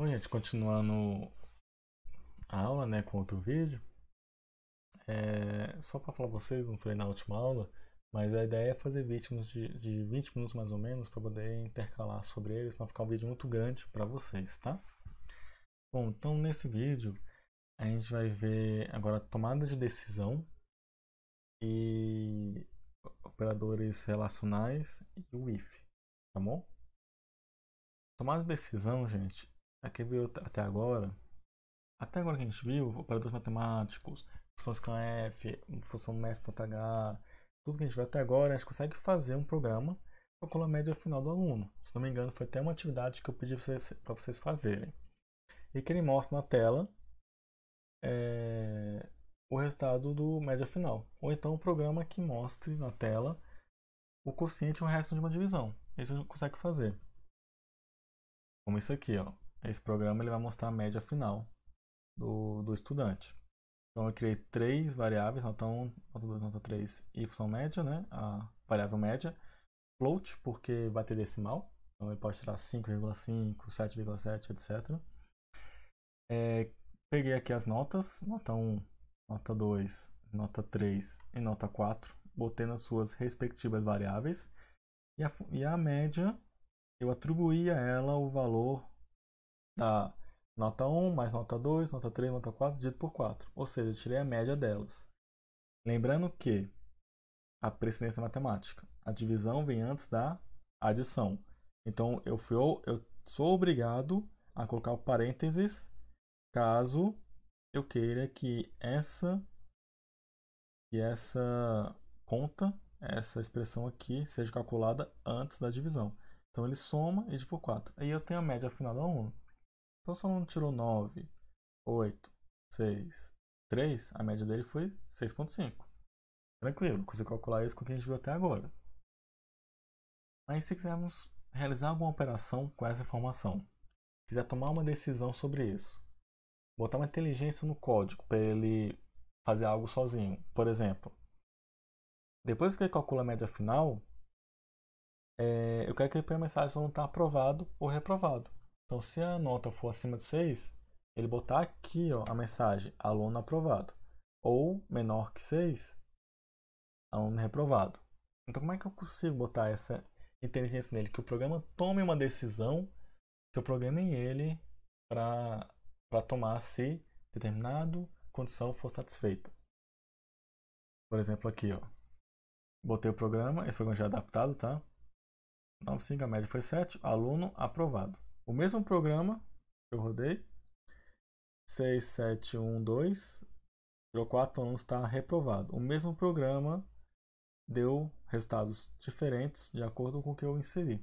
Bom, gente, continuando a aula, né, com outro vídeo. É, só para falar pra vocês, não falei na última aula, mas a ideia é fazer vídeos de, de 20 minutos mais ou menos para poder intercalar sobre eles, para ficar um vídeo muito grande para vocês, tá? Bom, então nesse vídeo a gente vai ver agora tomada de decisão e operadores relacionais e o if, tá bom? Tomada de decisão, gente, a viu até agora, até agora que a gente viu, operadores matemáticos, função scanf, função math, h, tudo que a gente viu até agora, a gente consegue fazer um programa para calcular a média final do aluno. Se não me engano, foi até uma atividade que eu pedi para vocês, para vocês fazerem. E que ele mostra na tela é, o resultado do média final. Ou então um programa que mostre na tela o quociente e o resto de uma divisão. Isso a gente consegue fazer. Como isso aqui, ó. Esse programa ele vai mostrar a média final do, do estudante. Então eu criei três variáveis, nota 1, nota 2, nota 3, e y média, né? a variável média. Float, porque vai ter decimal, então ele pode tirar 5,5, 7,7, etc. É, peguei aqui as notas, nota 1, nota 2, nota 3 e nota 4, botei nas suas respectivas variáveis. E a, e a média, eu atribuí a ela o valor da tá. nota 1 mais nota 2, nota 3, nota 4, dividido por 4. Ou seja, eu tirei a média delas. Lembrando que a precedência é matemática, a divisão vem antes da adição. Então, eu, fui, eu sou obrigado a colocar o parênteses caso eu queira que essa, que essa conta, essa expressão aqui, seja calculada antes da divisão. Então, ele soma e divide por 4. Aí eu tenho a média final da 1. Então, se o aluno tirou 9, 8, 6, 3, a média dele foi 6,5. Tranquilo, consigo calcular isso com o que a gente viu até agora. Mas se quisermos realizar alguma operação com essa informação, quiser tomar uma decisão sobre isso, botar uma inteligência no código para ele fazer algo sozinho, por exemplo, depois que ele calcula a média final, é, eu quero que ele põe a mensagem se aluno está aprovado ou reprovado. Então, se a nota for acima de 6, ele botar aqui ó, a mensagem aluno aprovado. Ou menor que 6, aluno reprovado. Então, como é que eu consigo botar essa inteligência nele? Que o programa tome uma decisão, que eu programei ele para tomar se determinada condição for satisfeita. Por exemplo, aqui, ó. Botei o programa, esse programa já é adaptado, tá? Então, a média foi 7, aluno aprovado o mesmo programa que eu rodei. 2. tirou 4 alunos, então está reprovado. O mesmo programa deu resultados diferentes de acordo com o que eu inseri.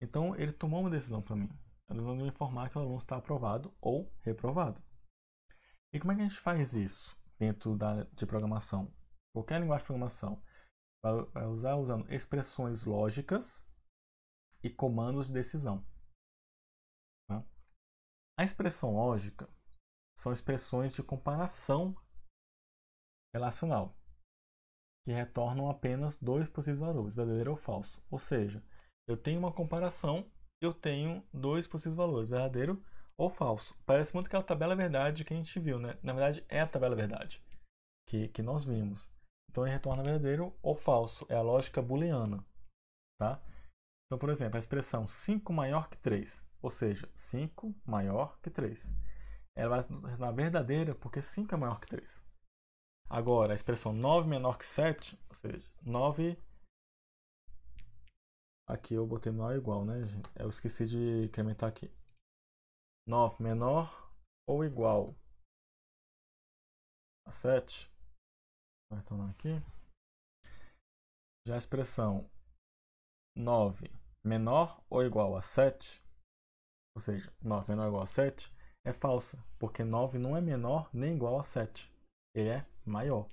Então ele tomou uma decisão para mim. Eles vão me informar que o aluno está aprovado ou reprovado. E como é que a gente faz isso dentro da, de programação? Qualquer linguagem de programação vai usar usando expressões lógicas e comandos de decisão. A expressão lógica são expressões de comparação relacional, que retornam apenas dois possíveis valores, verdadeiro ou falso. Ou seja, eu tenho uma comparação, eu tenho dois possíveis valores, verdadeiro ou falso. Parece muito aquela tabela verdade que a gente viu, né? Na verdade, é a tabela verdade que, que nós vimos. Então, ele retorna verdadeiro ou falso. É a lógica booleana, tá? Então, por exemplo, a expressão 5 maior que 3, ou seja, 5 maior que 3. Ela vai se tornar verdadeira porque 5 é maior que 3. Agora, a expressão 9 menor que 7, ou seja, 9 Aqui eu botei menor igual, né, gente? Eu esqueci de incrementar aqui. 9 menor ou igual a 7. Vai tornar aqui. Já a expressão 9 menor ou igual a 7, ou seja, 9 menor ou igual a 7, é falsa, porque 9 não é menor nem igual a 7. Ele é maior.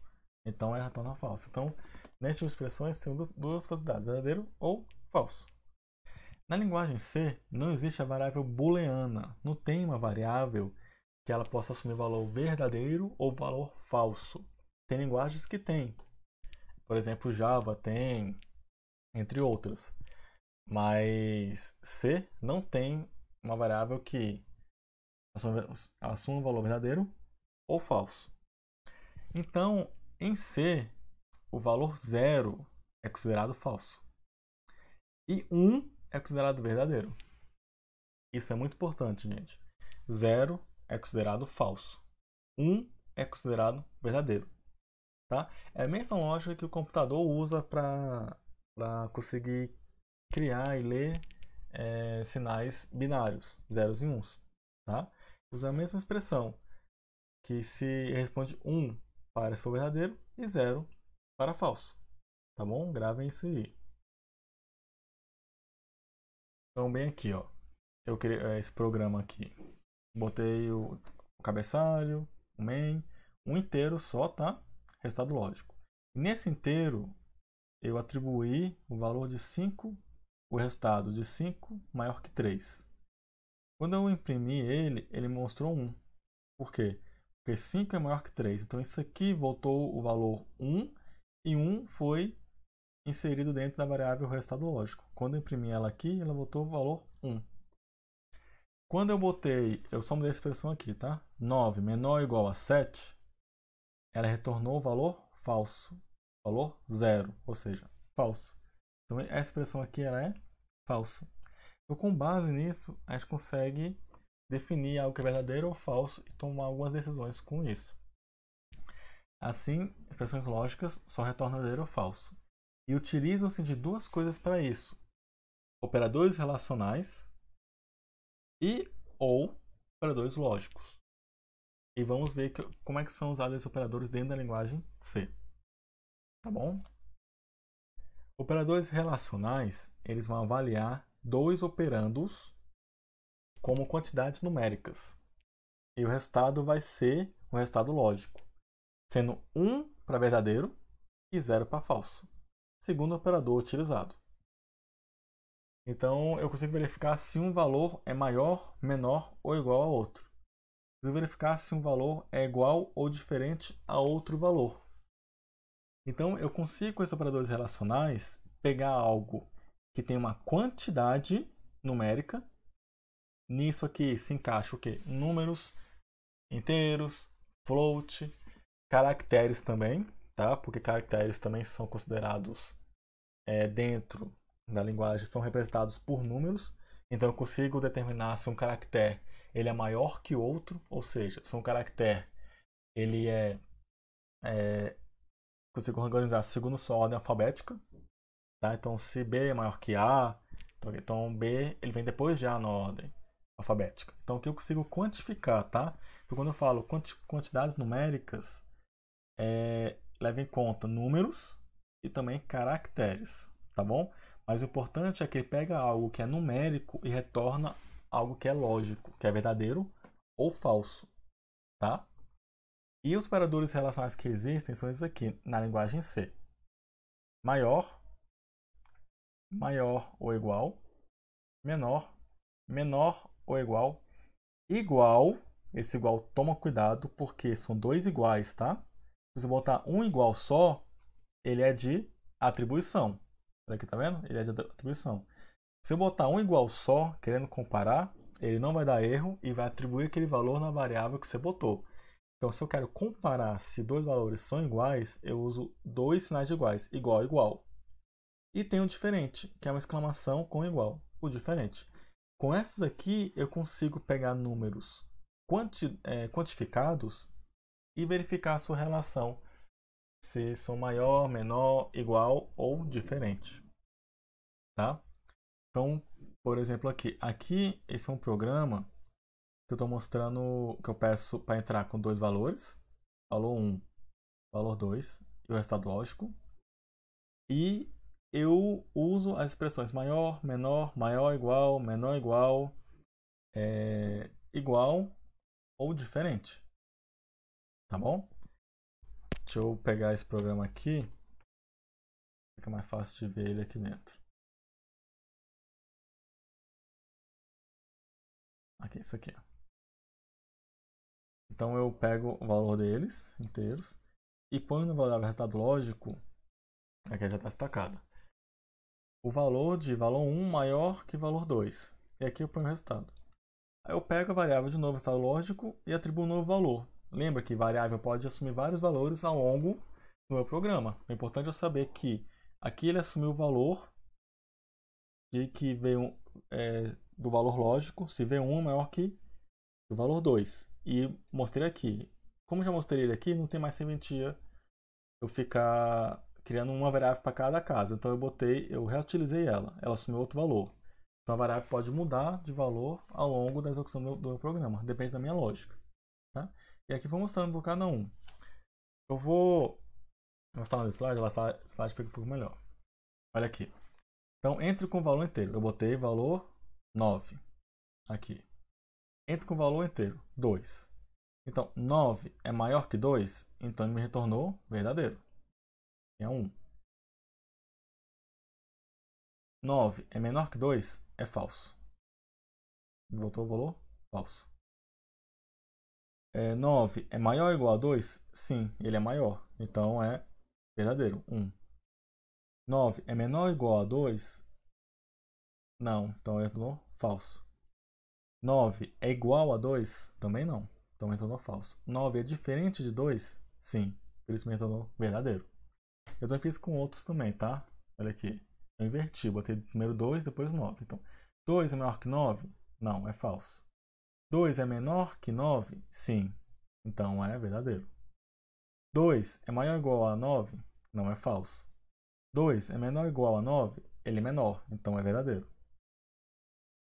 Então ela torna falsa. Então, nessas tipo expressões temos duas possibilidades, verdadeiro ou falso. Na linguagem C, não existe a variável booleana. Não tem uma variável que ela possa assumir valor verdadeiro ou valor falso. Tem linguagens que tem. Por exemplo, Java tem, entre outras. Mas C não tem uma variável que assuma um valor verdadeiro ou falso. Então, em C, o valor zero é considerado falso. E 1 um é considerado verdadeiro. Isso é muito importante, gente. Zero é considerado falso. 1 um é considerado verdadeiro. Tá? É a mesma lógica que o computador usa para conseguir criar e ler é, sinais binários, zeros e uns. Tá? Usa a mesma expressão, que se responde 1 para se for verdadeiro e 0 para falso. Tá bom? Gravem isso aí. Então, bem aqui, ó. Eu criei é, esse programa aqui. Botei o, o cabeçalho, o main, um inteiro só, tá? Resultado lógico. nesse inteiro, eu atribuí o valor de 5 o resultado de 5 maior que 3. Quando eu imprimi ele, ele mostrou 1. Por quê? Porque 5 é maior que 3. Então isso aqui voltou o valor 1 e 1 foi inserido dentro da variável resultado lógico. Quando eu imprimi ela aqui, ela voltou o valor 1. Quando eu botei, eu somo mudei a expressão aqui, tá? 9 menor ou igual a 7, ela retornou o valor falso, valor 0, ou seja, falso. Então, essa expressão aqui ela é Falso. Então, com base nisso, a gente consegue definir algo que é verdadeiro ou falso e tomar algumas decisões com isso. Assim, expressões lógicas só retornam verdadeiro ou falso. E utilizam-se de duas coisas para isso: operadores relacionais e ou operadores lógicos. E vamos ver que, como é que são usados esses operadores dentro da linguagem C. Tá bom? Operadores relacionais, eles vão avaliar dois operandos como quantidades numéricas. E o resultado vai ser um resultado lógico, sendo 1 para verdadeiro e 0 para falso, segundo o operador utilizado. Então, eu consigo verificar se um valor é maior, menor ou igual a outro. Eu verificar se um valor é igual ou diferente a outro valor. Então, eu consigo com esses operadores relacionais pegar algo que tem uma quantidade numérica. Nisso aqui se encaixa o quê? Números inteiros, float, caracteres também, tá? Porque caracteres também são considerados é, dentro da linguagem, são representados por números. Então, eu consigo determinar se um caractere ele é maior que outro, ou seja, se um caractere ele é, é consigo organizar segundo sua ordem alfabética. Tá? Então, se B é maior que A, então, então B ele vem depois de A na ordem alfabética. Então, que eu consigo quantificar, tá? Então, quando eu falo quanti quantidades numéricas, é, leva em conta números e também caracteres, tá bom? Mas o importante é que ele pega algo que é numérico e retorna algo que é lógico, que é verdadeiro ou falso, tá? E os operadores relacionais que existem são esses aqui, na linguagem C. Maior, maior ou igual, menor, menor ou igual, igual, esse igual toma cuidado porque são dois iguais, tá? Se você botar um igual só, ele é de atribuição. aqui, tá vendo? Ele é de atribuição. Se eu botar um igual só, querendo comparar, ele não vai dar erro e vai atribuir aquele valor na variável que você botou. Então, se eu quero comparar se dois valores são iguais, eu uso dois sinais de iguais, igual, igual. E tem o diferente, que é uma exclamação com igual, o diferente. Com essas aqui, eu consigo pegar números quanti é, quantificados e verificar a sua relação, se são maior, menor, igual ou diferente. Tá? Então, por exemplo, aqui, aqui esse é um programa que eu estou mostrando que eu peço para entrar com dois valores, valor 1, valor 2 e o resultado lógico. E eu uso as expressões maior, menor, maior igual, menor igual, é, igual ou diferente. Tá bom? Deixa eu pegar esse programa aqui. Fica mais fácil de ver ele aqui dentro. Aqui, isso aqui. Ó. Então eu pego o valor deles inteiros e ponho no variável resultado lógico, aqui já está destacada, o valor de valor 1 maior que valor 2. E aqui eu ponho o resultado. Aí eu pego a variável de novo resultado lógico e atribuo um novo valor. Lembra que variável pode assumir vários valores ao longo do meu programa. O importante é saber que aqui ele assumiu o valor de que veio é, do valor lógico, se V1 maior que o valor 2 e mostrei aqui. Como já mostrei ele aqui, não tem mais serventia eu ficar criando uma variável para cada caso. Então eu botei, eu reutilizei ela, ela assumiu outro valor. Então a variável pode mudar de valor ao longo da execução do, do meu programa, depende da minha lógica. Tá? E aqui vou mostrando para cada um. Eu vou mostrar no slide, lá está, slide fica um pouco melhor. Olha aqui. Então entre com o valor inteiro. Eu botei valor 9 aqui entra com o valor inteiro, 2. Então, 9 é maior que 2, então ele me retornou verdadeiro, é 1. 9 é menor que 2, é falso. Voltou o valor falso. É, 9 é maior ou igual a 2? Sim, ele é maior. Então é verdadeiro, 1. 9 é menor ou igual a 2? Não, então retornou falso. 9 é igual a 2? Também não. Então retornou falso. 9 é diferente de 2? Sim. Por isso me retornou verdadeiro. Eu também fiz com outros também, tá? Olha aqui. Eu inverti. Botei primeiro 2, depois 9. Então, 2 é maior que 9? Não, é falso. 2 é menor que 9? Sim. Então é verdadeiro. 2 é maior ou igual a 9? Não é falso. 2 é menor ou igual a 9? Ele é menor, então é verdadeiro.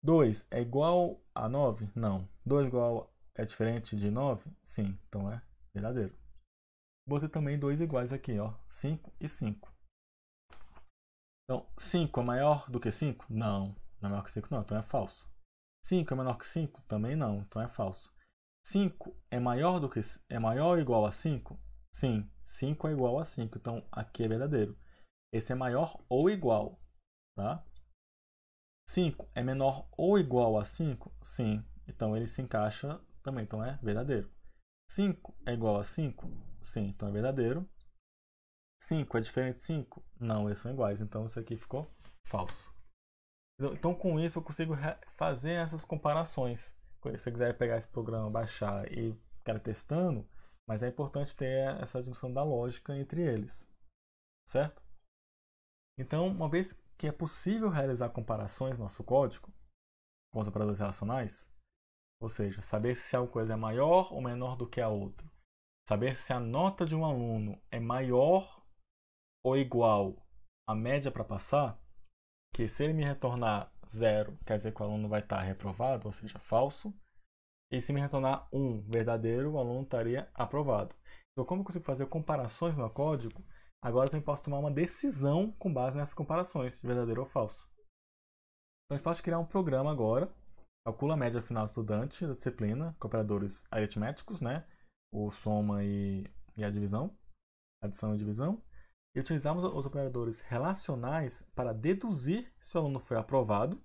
2 é igual a 9? Não. 2 igual é diferente de 9? Sim, então é verdadeiro. Vou ter também dois iguais aqui, ó. 5 e 5. Então, 5 é maior do que 5? Não. Não é maior que 5 não, então é falso. 5 é menor que 5? Também não, então é falso. 5 é maior do que é maior ou igual a 5? Sim, 5 é igual a 5, então aqui é verdadeiro. Esse é maior ou igual, tá? 5 é menor ou igual a 5? Sim. Então ele se encaixa também, então é verdadeiro. 5 é igual a 5? Sim, então é verdadeiro. 5 é diferente de 5? Não, eles são iguais, então isso aqui ficou falso. Então, então com isso eu consigo fazer essas comparações. Se você quiser pegar esse programa, baixar e ficar testando, mas é importante ter essa junção da lógica entre eles, certo? Então, uma vez que é possível realizar comparações no nosso código com os operadores relacionais, ou seja, saber se alguma coisa é maior ou menor do que a outra, saber se a nota de um aluno é maior ou igual à média para passar, que se ele me retornar zero, quer dizer que o aluno vai estar reprovado, ou seja, falso, e se me retornar um verdadeiro, o aluno estaria aprovado. Então, como eu consigo fazer comparações no código Agora eu também posso tomar uma decisão com base nessas comparações, de verdadeiro ou falso. Então a gente pode criar um programa agora, calcula a média final do estudante da disciplina, com operadores aritméticos, né? O soma e, e a divisão, adição e divisão. E utilizamos os operadores relacionais para deduzir se o aluno foi aprovado,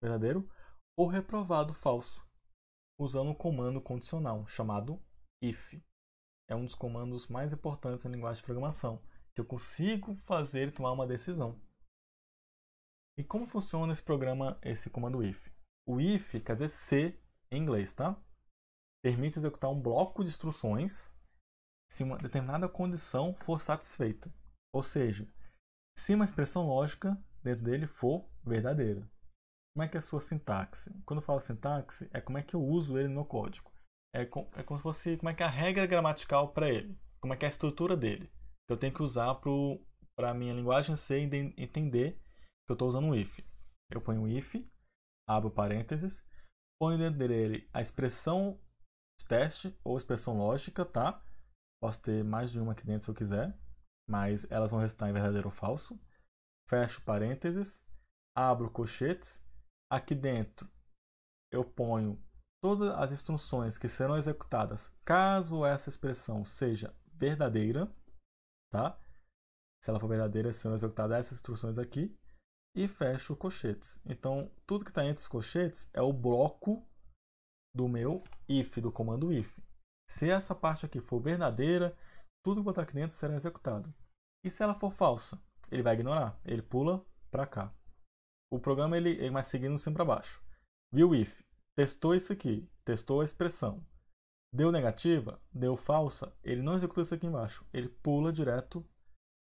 verdadeiro, ou reprovado, falso, usando o comando condicional, chamado if. É um dos comandos mais importantes na linguagem de programação eu consigo fazer ele tomar uma decisão. E como funciona esse programa, esse comando if? O if quer dizer se em inglês, tá? Permite executar um bloco de instruções se uma determinada condição for satisfeita. Ou seja, se uma expressão lógica dentro dele for verdadeira. Como é que é a sua sintaxe? Quando eu falo sintaxe, é como é que eu uso ele no código. É, com, é como se fosse como é que é a regra gramatical para ele, como é que é a estrutura dele que eu tenho que usar para a minha linguagem C entender que eu estou usando um if. Eu ponho um if, abro parênteses, ponho dentro dele a expressão de teste ou expressão lógica, tá? Posso ter mais de uma aqui dentro se eu quiser, mas elas vão restar em verdadeiro ou falso. Fecho parênteses, abro colchetes. Aqui dentro eu ponho todas as instruções que serão executadas caso essa expressão seja verdadeira tá? Se ela for verdadeira, serão executadas é essas instruções aqui. E fecho cochetes. Então, tudo que está entre os cochetes é o bloco do meu if, do comando if. Se essa parte aqui for verdadeira, tudo que botar aqui dentro será executado. E se ela for falsa, ele vai ignorar, ele pula para cá. O programa ele, ele vai seguindo sempre para baixo. Viu if, testou isso aqui, testou a expressão, Deu negativa, deu falsa, ele não executa isso aqui embaixo. Ele pula direto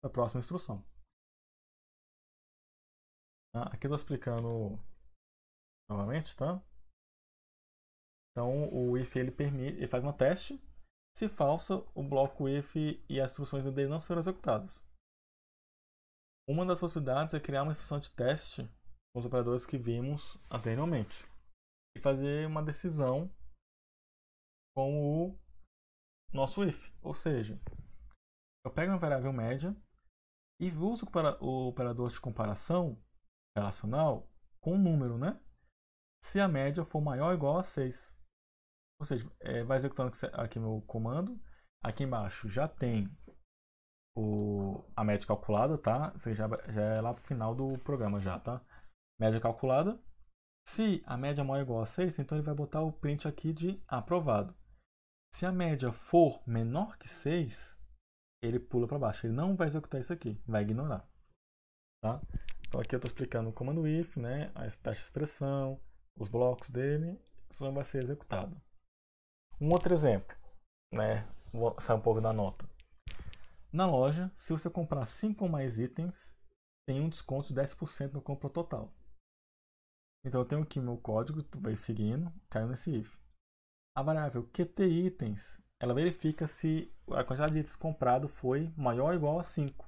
para a próxima instrução. Ah, aqui estou tá explicando novamente, tá? Então o if ele permite, ele faz uma teste. Se falsa, o bloco if e as instruções dele não serão executadas. Uma das possibilidades é criar uma instrução de teste com os operadores que vimos anteriormente e fazer uma decisão com o nosso if. Ou seja, eu pego uma variável média e uso o operador de comparação relacional com um número, né? Se a média for maior ou igual a 6. Ou seja, é, vai executando aqui meu comando. Aqui embaixo já tem o, a média calculada, tá? Você já, já é lá pro final do programa já, tá? Média calculada. Se a média é maior ou igual a 6, então ele vai botar o print aqui de aprovado. Se a média for menor que 6, ele pula para baixo. Ele não vai executar isso aqui, vai ignorar. Tá? Então aqui eu estou explicando o comando if, né, a taxa de expressão, os blocos dele, isso não vai ser executado. Um outro exemplo, né, vou sair um pouco da nota. Na loja, se você comprar 5 ou mais itens, tem um desconto de 10% no compra total. Então eu tenho aqui meu código, tu vai seguindo, caiu nesse if. A variável QTItens, ela verifica se a quantidade de itens comprado foi maior ou igual a 5.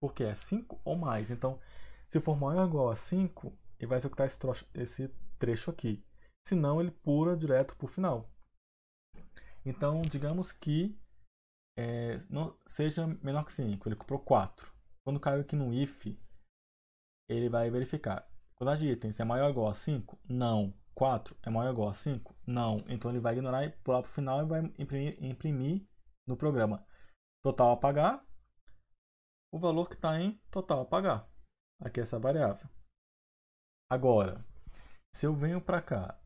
Porque é 5 ou mais. Então, se for maior ou igual a 5, ele vai executar esse, trocho, esse trecho aqui. Se não, ele pula direto para o final. Então, digamos que é, não, seja menor que 5, ele comprou 4. Quando caiu aqui no if, ele vai verificar. Quantidade de itens é maior ou igual a 5? Não. 4 é maior ou igual a 5? Não. Então ele vai ignorar e pular para o final e vai imprimir, imprimir no programa. Total a pagar, o valor que está em total a pagar. Aqui é essa variável. Agora, se eu venho para cá,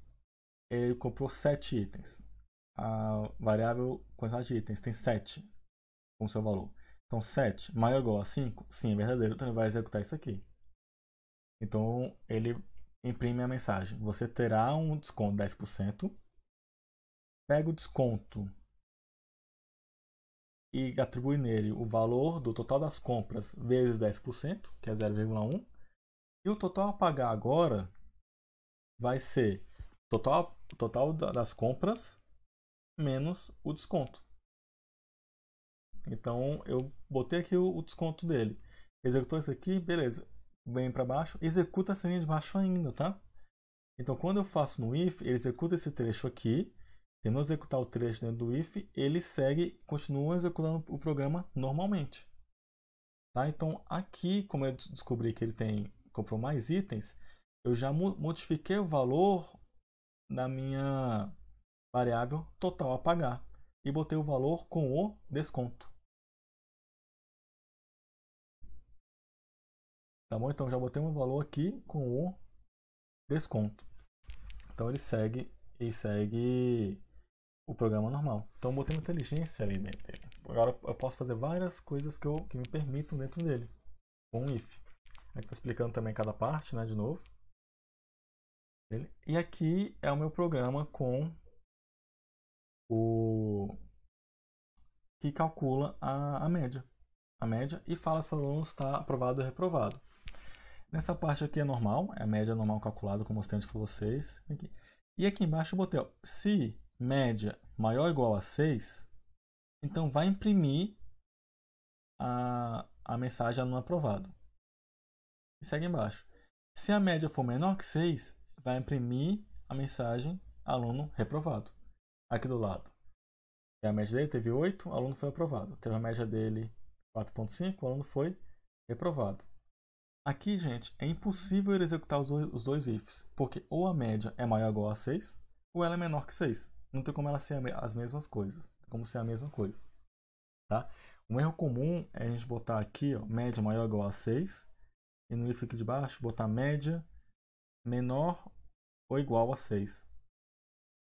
ele comprou 7 itens. A variável quantidade de itens tem 7 com seu valor. Então 7 maior ou igual a 5? Sim, é verdadeiro. Então ele vai executar isso aqui. Então ele imprime a mensagem. Você terá um desconto de 10%. Pega o desconto e atribui nele o valor do total das compras vezes 10%, que é 0,1. E o total a pagar agora vai ser total, total das compras menos o desconto. Então eu botei aqui o, o desconto dele. Executou isso aqui, beleza vem para baixo, executa essa linha de baixo ainda, tá? Então, quando eu faço no if, ele executa esse trecho aqui, tentando executar o trecho dentro do if, ele segue, continua executando o programa normalmente. Tá? Então, aqui, como eu descobri que ele tem comprou mais itens, eu já modifiquei o valor da minha variável total a pagar e botei o valor com o desconto. Tá bom? Então já botei um valor aqui com o desconto. Então ele segue e segue o programa normal. Então eu botei uma inteligência ali dentro dele. Agora eu posso fazer várias coisas que, eu, que me permitam dentro dele. Com um if. Aqui está explicando também cada parte, né? De novo. E aqui é o meu programa com o que calcula a, a média. A média e fala se o aluno está aprovado ou reprovado. Nessa parte aqui é normal, é a média normal calculada como mostrei antes para vocês. Aqui. E aqui embaixo eu botei, ó, se média maior ou igual a 6, então vai imprimir a, a mensagem aluno aprovado. E segue embaixo. Se a média for menor que 6, vai imprimir a mensagem aluno reprovado. Aqui do lado. E a média dele teve 8, o aluno foi aprovado. Teve a média dele 4.5, o aluno foi reprovado. Aqui, gente, é impossível ele executar os dois ifs, porque ou a média é maior ou igual a 6, ou ela é menor que 6. Não tem como ela ser as mesmas coisas, como ser a mesma coisa. Tá? Um erro comum é a gente botar aqui, ó, média maior ou igual a 6, e no if aqui de baixo, botar média menor ou igual a 6.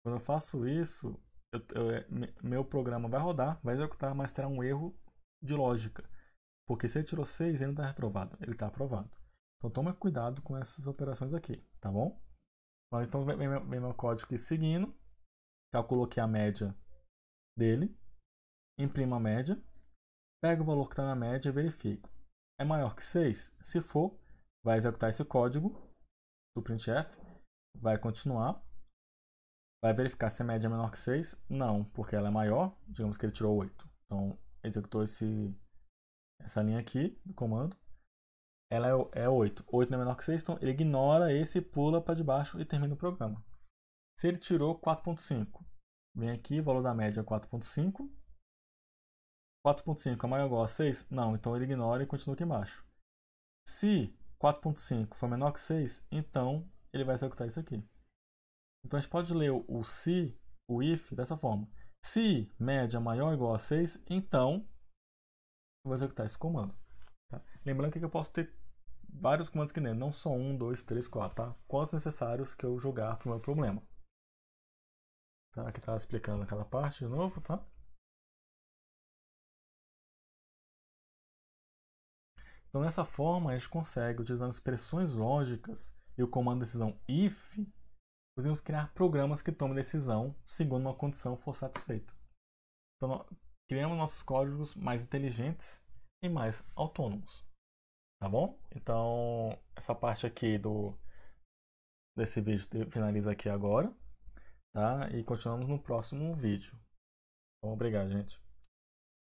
Quando eu faço isso, eu, eu, é, meu programa vai rodar, vai executar, mas terá um erro de lógica. Porque se ele tirou 6, ele não está reprovado, ele está aprovado. Então toma cuidado com essas operações aqui, tá bom? Mas então vem, meu, vem meu código aqui seguindo. Calculo aqui a média dele. Imprimo a média. Pego o valor que está na média e verifico. É maior que 6? Se for, vai executar esse código do printf. Vai continuar. Vai verificar se a média é menor que 6? Não, porque ela é maior. Digamos que ele tirou 8. Então, executou esse essa linha aqui do comando, ela é, é 8. 8 não é menor que 6, então ele ignora esse, pula para debaixo e termina o programa. Se ele tirou 4.5, vem aqui, o valor da média é 4.5. 4.5 é maior ou igual a 6? Não, então ele ignora e continua aqui embaixo. Se 4.5 for menor que 6, então ele vai executar isso aqui. Então a gente pode ler o se, o if, dessa forma. Se média maior ou igual a 6, então eu vou executar tá, esse comando. Tá? Lembrando que eu posso ter vários comandos que nem, não só um, dois, três, quatro, tá? Quantos necessários que eu jogar para o meu problema. Tá? Aqui está explicando aquela parte de novo, tá? Então, dessa forma, a gente consegue, utilizando expressões lógicas e o comando decisão if, conseguimos criar programas que tomem decisão segundo uma condição for satisfeita. Então, criamos nossos códigos mais inteligentes e mais autônomos. Tá bom? Então, essa parte aqui do desse vídeo finaliza aqui agora, tá? E continuamos no próximo vídeo. Então, obrigado, gente.